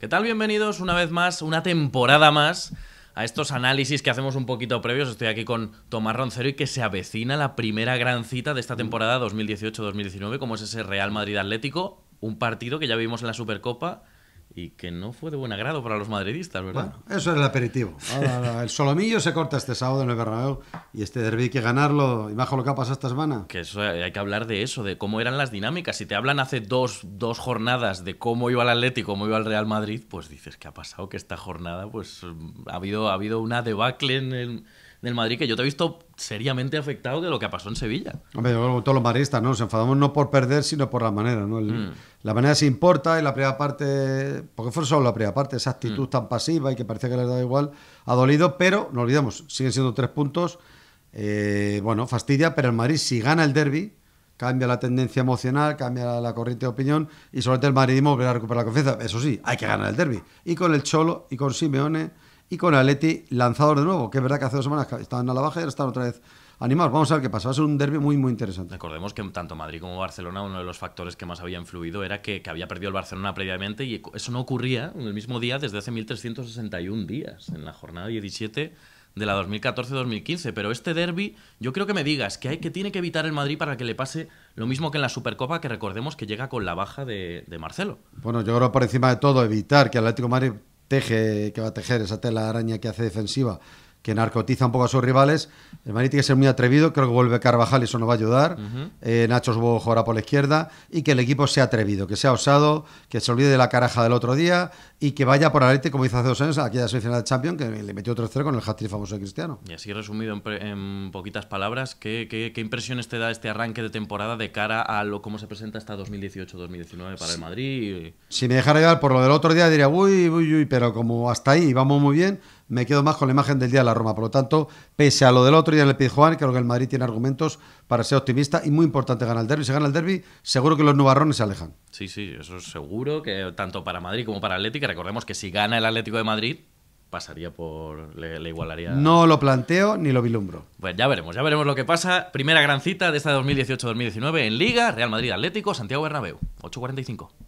¿Qué tal? Bienvenidos una vez más, una temporada más a estos análisis que hacemos un poquito previos. Estoy aquí con Tomás Roncero y que se avecina la primera gran cita de esta mm. temporada 2018-2019, como es ese Real Madrid Atlético, un partido que ya vimos en la Supercopa y que no fue de buen agrado para los madridistas, ¿verdad? Bueno, eso es el aperitivo. el solomillo se corta este sábado en el Bernabéu y este derbi hay que ganarlo. Y bajo lo que ha pasado esta semana. Que eso, eh, hay que hablar de eso, de cómo eran las dinámicas. Si te hablan hace dos, dos jornadas de cómo iba el Atlético, cómo iba el Real Madrid, pues dices, ¿qué ha pasado? Que esta jornada, pues mm, ha habido, ha habido una debacle en del Madrid que yo te he visto seriamente afectado de lo que pasó en Sevilla. Hombre, todos los madridistas, ¿no? Nos enfadamos no por perder, sino por la manera, ¿no? Mm. La manera se importa y la primera parte, porque fue solo la primera parte, esa actitud mm. tan pasiva y que parecía que les daba igual, ha dolido, pero no olvidemos, siguen siendo tres puntos. Eh, bueno, fastidia, pero el Madrid si gana el derby, cambia la tendencia emocional, cambia la, corriente de opinión y sobre todo el madridismo volverá a recuperar la confianza. Eso sí, hay que ganar el derby. Y con el Cholo y con Simeone y con Aleti, lanzador de nuevo, que es verdad que hace dos semanas estaban a la baja y ahora están otra vez animados. Vamos a ver qué pasa. Va a ser un derby muy, muy interesante. Recordemos que tanto Madrid como Barcelona, uno de los factores que más había influido era que, había perdido el Barcelona previamente y eso no ocurría en el mismo día desde hace 1361 días, en la jornada 17 de la 2014-2015, pero este derby yo creo que me digas que hay que tiene que evitar el Madrid para que le pase lo mismo que en la Supercopa, que recordemos que llega con la baja de, Marcelo. Bueno, yo creo por encima de todo evitar que Atlético Madrid teje, que va a tejer esa tela araña que hace defensiva que narcotiza un poco a sus rivales. El Madrid tiene que ser muy atrevido, creo que vuelve Carvajal, y eso nos va a ayudar. Eh, Nacho Subo ahora por la izquierda y que el equipo sea atrevido, que sea osado, que se olvide de la caraja del otro día y que vaya por Atleti como hizo hace dos años aquella semifinal de Champions que le metió otro 0 con el hat-trick famoso de Cristiano. Y así resumido en, poquitas palabras, ¿qué, impresiones te da este arranque de temporada de cara a lo cómo se presenta hasta 2018-2019 para el Madrid? Si me dejara llevar por lo del otro día diría, uy, uy, uy, pero como hasta ahí vamos muy bien me quedo más con la imagen del día de la Roma. Por lo tanto, pese a lo del otro día en el Pizjuán, creo que el Madrid tiene argumentos para ser optimista y muy importante ganar el derby. Si gana el derby, seguro que los nubarrones se alejan. Sí, sí, eso es seguro que tanto para Madrid como para Atlético. Recordemos que si gana el Atlético de Madrid, pasaría por. Le, le, igualaría. No lo planteo ni lo vilumbro. Pues ya veremos, ya veremos lo que pasa. Primera gran cita de esta 2018-2019 en Liga, Real Madrid Atlético, Santiago Bernabéu, 8.45.